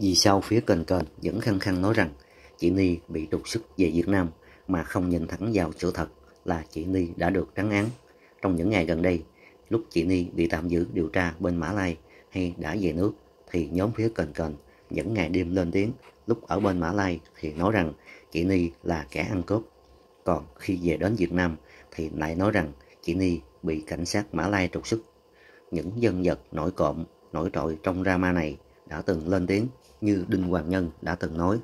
Vì sao phía cần cần vẫn khăng khăng nói rằng chị Ni bị trục xuất về Việt Nam mà không nhìn thẳng vào sự thật là chị Ni đã được trắng án. Trong những ngày gần đây, lúc chị Ni bị tạm giữ điều tra bên Mã Lai hay đã về nước thì nhóm phía cần cần những ngày đêm lên tiếng lúc ở bên Mã Lai thì nói rằng chị Ni là kẻ ăn cướp. Còn khi về đến Việt Nam thì lại nói rằng chị Ni bị cảnh sát Mã Lai trục xuất. Những dân vật nổi cộm, nổi trội trong drama này đã từng lên tiếng như Đinh Hoàng Nhân đã từng nói.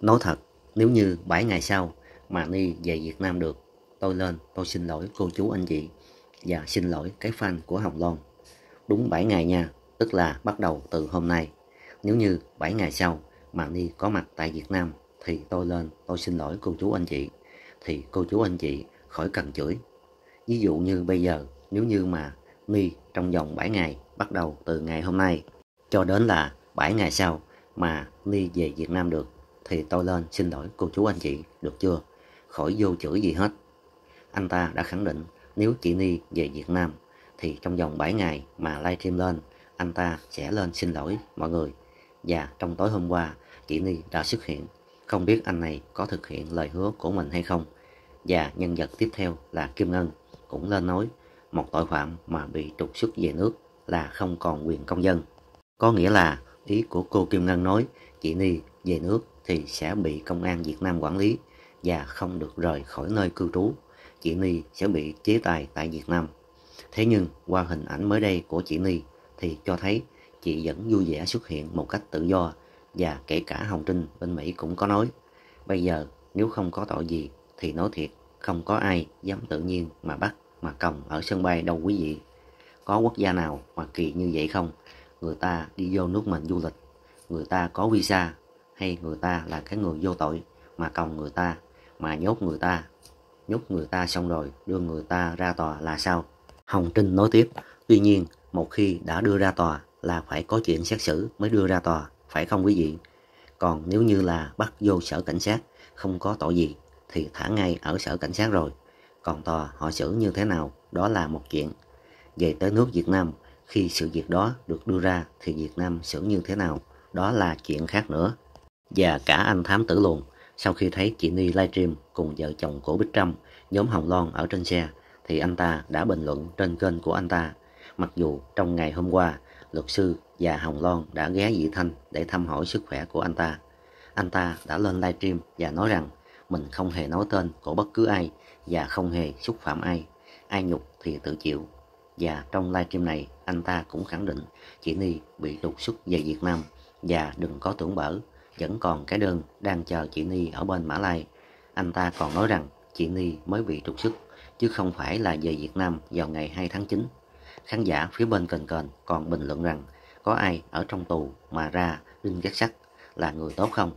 Nói thật, nếu như 7 ngày sau mà Ni về Việt Nam được, tôi lên tôi xin lỗi cô chú anh chị và xin lỗi cái fan của Hồng Loan. Đúng 7 ngày nha, tức là bắt đầu từ hôm nay. Nếu như 7 ngày sau mà Ni có mặt tại Việt Nam thì tôi lên tôi xin lỗi cô chú anh chị. Thì cô chú anh chị khỏi cần chửi. Ví dụ như bây giờ nếu như mà Ni trong vòng 7 ngày bắt đầu từ ngày hôm nay cho đến là 7 ngày sau mà đi về Việt Nam được thì tôi lên xin lỗi cô chú anh chị, được chưa? Khỏi vô chửi gì hết. Anh ta đã khẳng định nếu chị Ni về Việt Nam thì trong vòng 7 ngày mà livestream lên, anh ta sẽ lên xin lỗi mọi người. Và trong tối hôm qua, chị Ni đã xuất hiện. Không biết anh này có thực hiện lời hứa của mình hay không. Và nhân vật tiếp theo là Kim Ngân cũng lên nói một tội phạm mà bị trục xuất về nước là không còn quyền công dân. Có nghĩa là Ý của cô Kim Ngân nói, chị Ni về nước thì sẽ bị công an Việt Nam quản lý và không được rời khỏi nơi cư trú. Chị Ni sẽ bị chế tài tại Việt Nam. Thế nhưng qua hình ảnh mới đây của chị Ni thì cho thấy chị vẫn vui vẻ xuất hiện một cách tự do và kể cả Hồng Trinh bên Mỹ cũng có nói. Bây giờ nếu không có tội gì thì nói thiệt không có ai dám tự nhiên mà bắt mà còng ở sân bay đâu quý vị. Có quốc gia nào mà kỳ như vậy không? người ta đi vô nước mình du lịch người ta có visa hay người ta là cái người vô tội mà còng người ta mà nhốt người ta nhốt người ta xong rồi đưa người ta ra tòa là sao hồng trinh nói tiếp tuy nhiên một khi đã đưa ra tòa là phải có chuyện xét xử mới đưa ra tòa phải không quý vị còn nếu như là bắt vô sở cảnh sát không có tội gì thì thả ngay ở sở cảnh sát rồi còn tòa họ xử như thế nào đó là một chuyện về tới nước việt nam khi sự việc đó được đưa ra thì Việt Nam xử như thế nào, đó là chuyện khác nữa. Và cả anh thám tử luồn, sau khi thấy chị Ni livestream cùng vợ chồng của Bích Trâm, nhóm Hồng Loan ở trên xe, thì anh ta đã bình luận trên kênh của anh ta. Mặc dù trong ngày hôm qua, luật sư và Hồng Loan đã ghé dị thanh để thăm hỏi sức khỏe của anh ta. Anh ta đã lên livestream và nói rằng mình không hề nói tên của bất cứ ai và không hề xúc phạm ai. Ai nhục thì tự chịu. Và trong livestream này, anh ta cũng khẳng định chị Ni bị trục xuất về Việt Nam và đừng có tưởng bở, vẫn còn cái đơn đang chờ chị Ni ở bên Mã Lai. Anh ta còn nói rằng chị Ni mới bị trục xuất, chứ không phải là về Việt Nam vào ngày 2 tháng 9. Khán giả phía bên cần kền còn bình luận rằng có ai ở trong tù mà ra Đinh Gác sắt là người tốt không?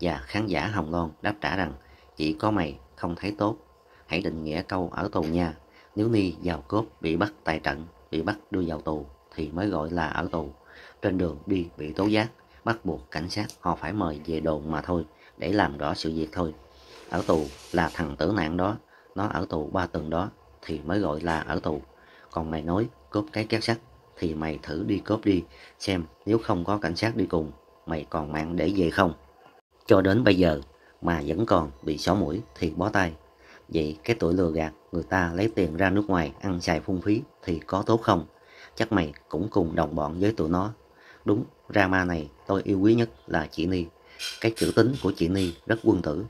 Và khán giả Hồng Loan đáp trả rằng chỉ có mày không thấy tốt, hãy định nghĩa câu ở tù nha, nếu Ni vào cốp bị bắt tại trận bị bắt đưa vào tù thì mới gọi là ở tù. Trên đường đi bị tố giác, bắt buộc cảnh sát họ phải mời về đồn mà thôi, để làm rõ sự việc thôi. Ở tù là thằng tử nạn đó, nó ở tù ba tuần đó thì mới gọi là ở tù. Còn mày nói cướp cái két sắt thì mày thử đi cướp đi, xem nếu không có cảnh sát đi cùng, mày còn mạng để về không? Cho đến bây giờ mà vẫn còn bị xóa mũi thì bó tay. Vậy cái tuổi lừa gạt người ta lấy tiền ra nước ngoài ăn xài phung phí thì có tốt không? Chắc mày cũng cùng đồng bọn với tụi nó. Đúng, Rama này tôi yêu quý nhất là chị Ni. Cái chữ tính của chị Ni rất quân tử.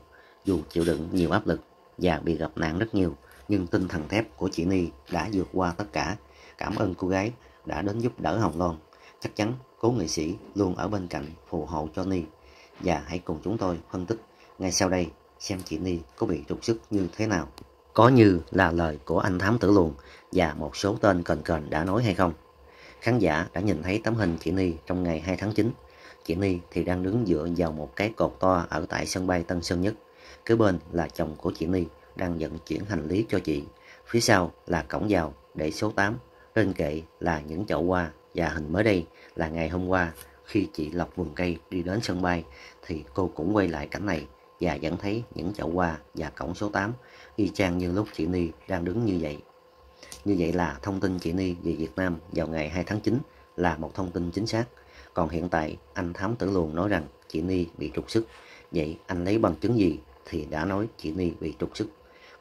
Dù chịu đựng nhiều áp lực và bị gặp nạn rất nhiều, nhưng tinh thần thép của chị Ni đã vượt qua tất cả. Cảm ơn cô gái đã đến giúp đỡ Hồng Loan. Chắc chắn cố nghệ sĩ luôn ở bên cạnh phù hộ cho Ni. Và hãy cùng chúng tôi phân tích ngay sau đây xem chị Ni có bị trục xuất như thế nào có như là lời của anh Thám Tử Luồn và một số tên cần cần đã nói hay không. Khán giả đã nhìn thấy tấm hình chị Ni trong ngày 2 tháng 9. Chị Ni thì đang đứng dựa vào một cái cột to ở tại sân bay Tân Sơn Nhất. Kế bên là chồng của chị Ni đang vận chuyển hành lý cho chị. Phía sau là cổng vào để số 8. Trên kệ là những chậu hoa và hình mới đây là ngày hôm qua khi chị lọc vườn cây đi đến sân bay thì cô cũng quay lại cảnh này và vẫn thấy những chậu hoa và cổng số 8 y chang như lúc chị Ni đang đứng như vậy. Như vậy là thông tin chị Ni về Việt Nam vào ngày 2 tháng 9 là một thông tin chính xác. Còn hiện tại anh Thám Tử Luồn nói rằng chị Ni bị trục sức. Vậy anh lấy bằng chứng gì thì đã nói chị Ni bị trục sức.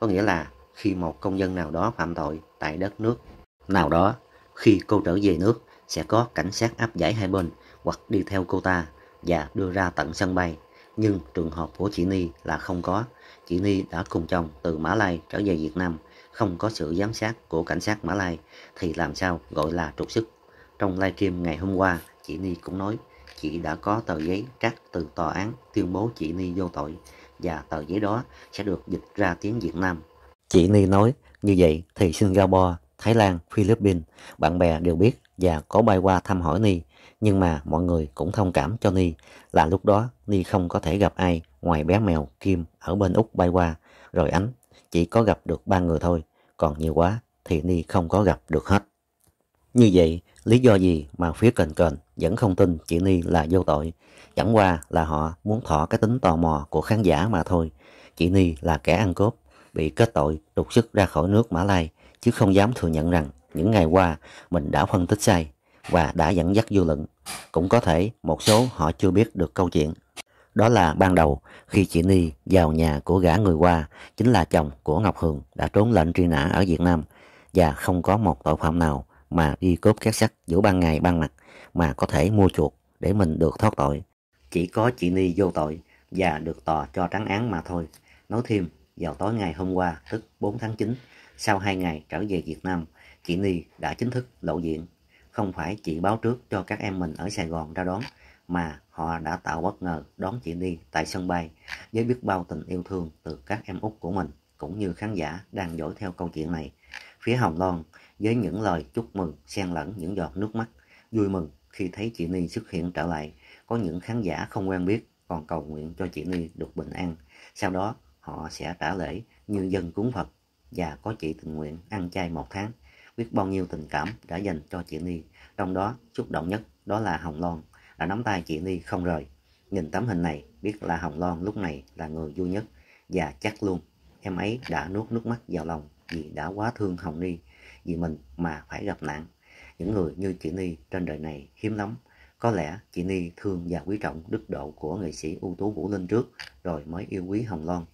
Có nghĩa là khi một công dân nào đó phạm tội tại đất nước nào đó, khi cô trở về nước sẽ có cảnh sát áp giải hai bên hoặc đi theo cô ta và đưa ra tận sân bay nhưng trường hợp của chị Ni là không có. Chị Ni đã cùng chồng từ Mã Lai trở về Việt Nam, không có sự giám sát của cảnh sát Mã Lai thì làm sao gọi là trục xuất? Trong livestream ngày hôm qua, chị Ni cũng nói chị đã có tờ giấy cắt từ tòa án tuyên bố chị Ni vô tội và tờ giấy đó sẽ được dịch ra tiếng Việt Nam. Chị Ni nói như vậy thì Singapore Thái Lan, Philippines, bạn bè đều biết và có bay qua thăm hỏi Ni, nhưng mà mọi người cũng thông cảm cho Ni là lúc đó Ni không có thể gặp ai ngoài bé mèo Kim ở bên Úc bay qua, rồi Ánh chỉ có gặp được ba người thôi, còn nhiều quá thì Ni không có gặp được hết. Như vậy, lý do gì mà phía Cần Cần vẫn không tin chị Ni là vô tội, chẳng qua là họ muốn thỏ cái tính tò mò của khán giả mà thôi. Chị Ni là kẻ ăn cướp, bị kết tội trục xuất ra khỏi nước Mã Lai chứ không dám thừa nhận rằng những ngày qua mình đã phân tích sai và đã dẫn dắt dư luận. Cũng có thể một số họ chưa biết được câu chuyện. Đó là ban đầu khi chị Ni vào nhà của gã người qua chính là chồng của Ngọc Hường đã trốn lệnh truy nã ở Việt Nam và không có một tội phạm nào mà đi cướp két sắt giữa ban ngày ban mặt mà có thể mua chuộc để mình được thoát tội. Chỉ có chị Ni vô tội và được tòa cho trắng án mà thôi. Nói thêm, vào tối ngày hôm qua, tức 4 tháng 9, sau 2 ngày trở về Việt Nam, chị Ni đã chính thức lộ diện. Không phải chị báo trước cho các em mình ở Sài Gòn ra đón, mà họ đã tạo bất ngờ đón chị Ni tại sân bay với biết bao tình yêu thương từ các em út của mình cũng như khán giả đang dõi theo câu chuyện này. Phía Hồng Loan với những lời chúc mừng xen lẫn những giọt nước mắt vui mừng khi thấy chị Ni xuất hiện trở lại. Có những khán giả không quen biết còn cầu nguyện cho chị Ni được bình an. Sau đó họ sẽ trả lễ như dân cúng Phật và có chị tình nguyện ăn chay một tháng. Biết bao nhiêu tình cảm đã dành cho chị Ni, trong đó xúc động nhất đó là Hồng Loan, đã nắm tay chị Ni không rời. Nhìn tấm hình này, biết là Hồng Loan lúc này là người vui nhất và chắc luôn em ấy đã nuốt nước mắt vào lòng vì đã quá thương Hồng Ni, vì mình mà phải gặp nạn. Những người như chị Ni trên đời này hiếm lắm. Có lẽ chị Ni thương và quý trọng đức độ của nghệ sĩ ưu tú Vũ Linh trước, rồi mới yêu quý Hồng Loan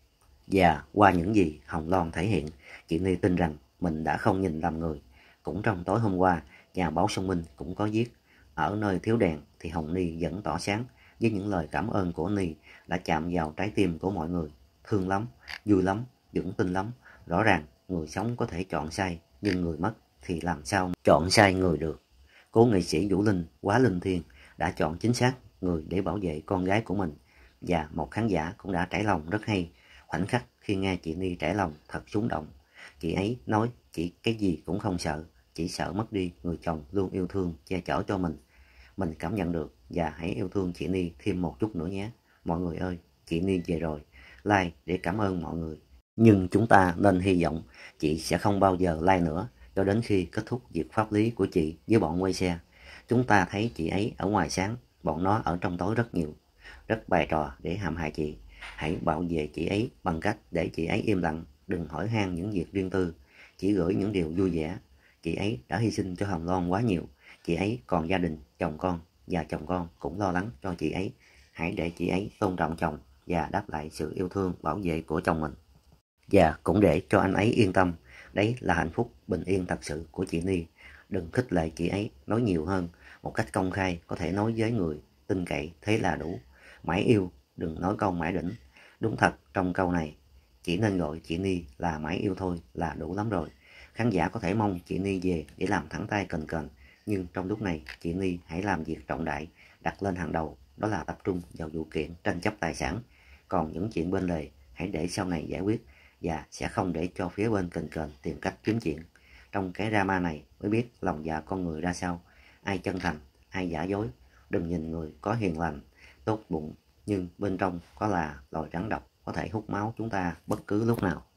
và qua những gì Hồng Loan thể hiện, chị Ni tin rằng mình đã không nhìn lầm người. Cũng trong tối hôm qua, nhà báo Sông Minh cũng có viết, ở nơi thiếu đèn thì Hồng Ni vẫn tỏ sáng với những lời cảm ơn của Ni đã chạm vào trái tim của mọi người. Thương lắm, vui lắm, dũng tin lắm. Rõ ràng, người sống có thể chọn sai, nhưng người mất thì làm sao chọn sai người được. Cố nghệ sĩ Vũ Linh, quá linh thiêng, đã chọn chính xác người để bảo vệ con gái của mình. Và một khán giả cũng đã trải lòng rất hay Khoảnh khắc khi nghe chị Ni trải lòng thật rúng động. Chị ấy nói chị cái gì cũng không sợ, chỉ sợ mất đi người chồng luôn yêu thương, che chở cho mình. Mình cảm nhận được và hãy yêu thương chị Ni thêm một chút nữa nhé. Mọi người ơi, chị Ni về rồi. Like để cảm ơn mọi người. Nhưng chúng ta nên hy vọng chị sẽ không bao giờ like nữa cho đến khi kết thúc việc pháp lý của chị với bọn quay xe. Chúng ta thấy chị ấy ở ngoài sáng, bọn nó ở trong tối rất nhiều, rất bài trò để hàm hại chị. Hãy bảo vệ chị ấy bằng cách để chị ấy im lặng, đừng hỏi han những việc riêng tư, chỉ gửi những điều vui vẻ. Chị ấy đã hy sinh cho Hồng Loan quá nhiều, chị ấy còn gia đình, chồng con và chồng con cũng lo lắng cho chị ấy. Hãy để chị ấy tôn trọng chồng và đáp lại sự yêu thương bảo vệ của chồng mình. Và cũng để cho anh ấy yên tâm, đấy là hạnh phúc bình yên thật sự của chị Ni. Đừng khích lệ chị ấy nói nhiều hơn, một cách công khai có thể nói với người tin cậy thế là đủ mãi yêu đừng nói câu mãi đỉnh. Đúng thật, trong câu này, chỉ nên gọi chị Ni là mãi yêu thôi là đủ lắm rồi. Khán giả có thể mong chị Ni về để làm thẳng tay cần cần, nhưng trong lúc này, chị Ni hãy làm việc trọng đại, đặt lên hàng đầu, đó là tập trung vào vụ kiện tranh chấp tài sản. Còn những chuyện bên lề, hãy để sau này giải quyết và sẽ không để cho phía bên cần cần tìm cách kiếm chuyện. Trong cái drama này mới biết lòng dạ con người ra sao, ai chân thành, ai giả dối, đừng nhìn người có hiền lành, tốt bụng nhưng bên trong có là loài rắn độc có thể hút máu chúng ta bất cứ lúc nào